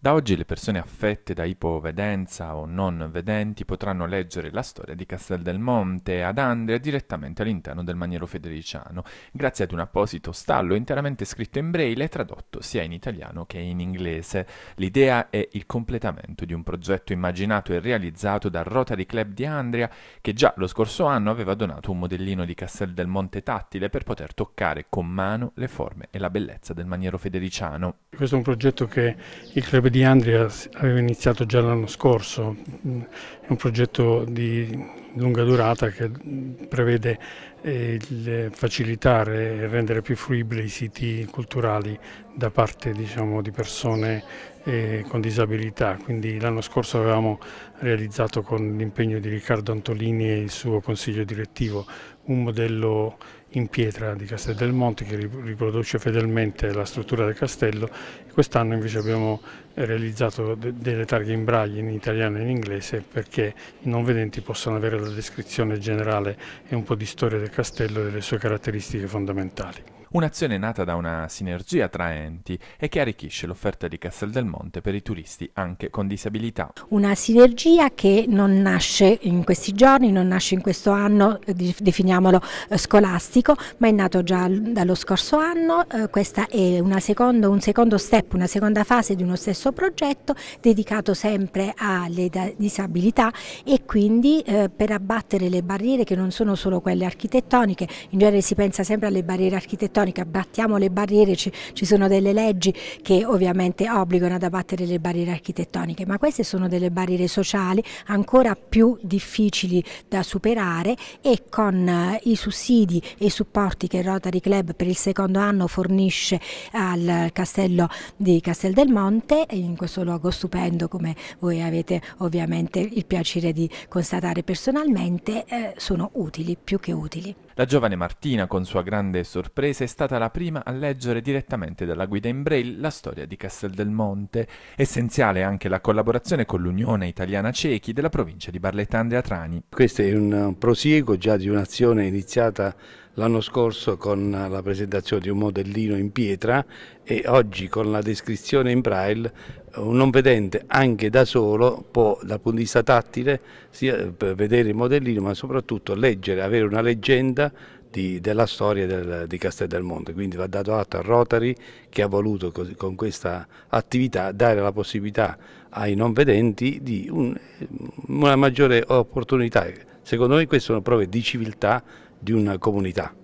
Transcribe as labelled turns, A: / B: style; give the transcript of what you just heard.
A: Da oggi le persone affette da ipovedenza o non vedenti potranno leggere la storia di Castel del Monte ad Andria direttamente all'interno del maniero federiciano, grazie ad un apposito stallo interamente scritto in braille e tradotto sia in italiano che in inglese. L'idea è il completamento di un progetto immaginato e realizzato dal Rotary Club di Andria, che già lo scorso anno aveva donato un modellino di Castel del Monte tattile per poter toccare con mano le forme e la bellezza del maniero federiciano.
B: Questo è un progetto che il Club di Andria aveva iniziato già l'anno scorso, è un progetto di lunga durata che prevede eh, facilitare e rendere più fruibili i siti culturali da parte diciamo, di persone eh, con disabilità. Quindi l'anno scorso avevamo realizzato con l'impegno di Riccardo Antolini e il suo consiglio direttivo un modello in pietra di Castel del Monte che riproduce fedelmente la struttura del castello. Quest'anno invece abbiamo realizzato delle targhe in braille in italiano e in inglese perché i non vedenti possano
A: avere la descrizione generale
B: e un po' di storia del castello e delle sue caratteristiche fondamentali.
A: Un'azione nata da una sinergia tra enti e che arricchisce l'offerta di Castel del Monte per i turisti anche con disabilità.
C: Una sinergia che non nasce in questi giorni, non nasce in questo anno, eh, definiamolo eh, scolastico, ma è nato già dallo scorso anno. Eh, questa è secondo, un secondo step, una seconda fase di uno stesso progetto dedicato sempre alle disabilità e quindi per abbattere le barriere che non sono solo quelle architettoniche, in genere si pensa sempre alle barriere architettoniche architettonica, battiamo le barriere, ci, ci sono delle leggi che ovviamente obbligano ad abbattere le barriere architettoniche, ma queste sono delle barriere sociali ancora più difficili da superare e con eh, i sussidi e i supporti che Rotary Club per il secondo anno fornisce al castello di Castel del Monte, in questo luogo stupendo come voi avete ovviamente il piacere di constatare personalmente, eh, sono utili, più che utili.
A: La giovane Martina, con sua grande sorpresa, è stata la prima a leggere direttamente dalla guida in braille la storia di Castel del Monte. Essenziale anche la collaborazione con l'Unione Italiana Cechi della provincia di Barletta-Andrea Trani.
D: Questo è un prosieguo già di un'azione iniziata l'anno scorso con la presentazione di un modellino in pietra e oggi con la descrizione in braille un non vedente anche da solo può dal punto di vista tattile eh, vedere il modellino ma soprattutto leggere, avere una leggenda di, della storia del, di Castel del Monte, quindi va dato atto a Rotary che ha voluto così, con questa attività dare la possibilità ai non vedenti di un, una maggiore opportunità. Secondo me queste sono prove di civiltà di una comunità.